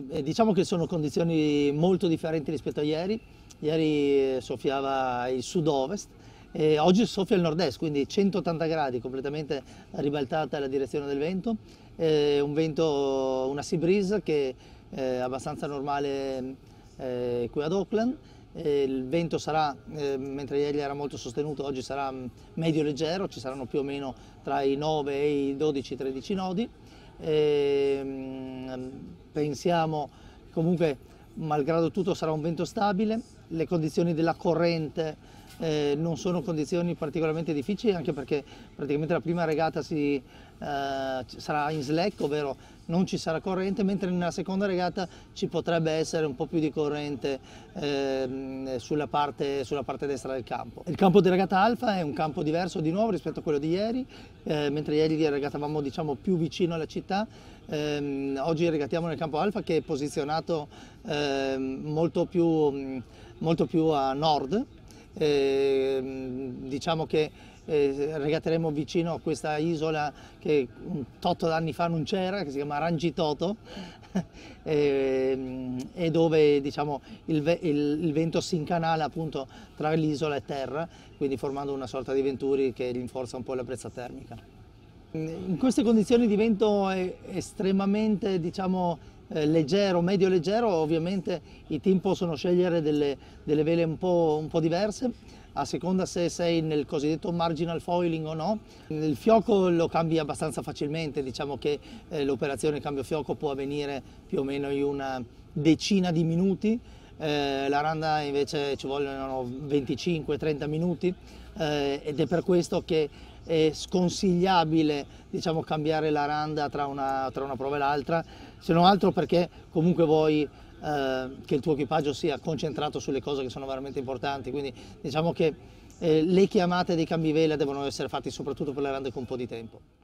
diciamo che sono condizioni molto differenti rispetto a ieri. Ieri eh, soffiava il sud-ovest e oggi soffia il nord-est, quindi 180 gradi, completamente ribaltata la direzione del vento. E un vento, una sea breeze che è eh, abbastanza normale eh, qui ad Auckland. E il vento sarà, mentre ieri era molto sostenuto, oggi sarà mm, medio leggero, ci saranno più o meno tra i 9 e i 12-13 nodi e, ehm, pensiamo comunque malgrado tutto sarà un vento stabile le condizioni della corrente eh, non sono condizioni particolarmente difficili anche perché praticamente la prima regata si, eh, sarà in slack, ovvero non ci sarà corrente, mentre nella seconda regata ci potrebbe essere un po' più di corrente eh, sulla, parte, sulla, parte, destra del campo. Il campo di regata alfa è un campo diverso di nuovo rispetto a quello di ieri, eh, mentre ieri regatavamo diciamo, più vicino alla città, ehm, oggi regatiamo nel campo alfa che è posizionato ehm, molto più molto più a nord. Eh, diciamo che eh, regateremo vicino a questa isola che un totto d'anni fa non c'era, che si chiama Rangitoto, e, ehm, e, dove diciamo, il, il, il, vento si incanala appunto tra l'isola e terra, quindi formando una sorta di venturi che rinforza un po' la brezza termica. In queste condizioni di vento è eh, estremamente diciamo, eh, leggero, medio leggero, ovviamente i team possono scegliere delle, delle vele un po', un po' diverse a seconda se sei nel cosiddetto marginal foiling o no. Il fioco lo cambi abbastanza facilmente, diciamo che eh, l'operazione cambio fioco può avvenire più o meno in una decina di minuti eh, la randa invece ci vogliono 25-30 minuti eh, ed è per questo che è sconsigliabile diciamo, cambiare la randa tra una, tra una prova e l'altra, se non altro perché comunque voi eh, che il tuo equipaggio sia concentrato sulle cose che sono veramente importanti. Quindi diciamo che eh, le chiamate dei cambi vela devono essere fatte soprattutto per le rande con un po' di tempo.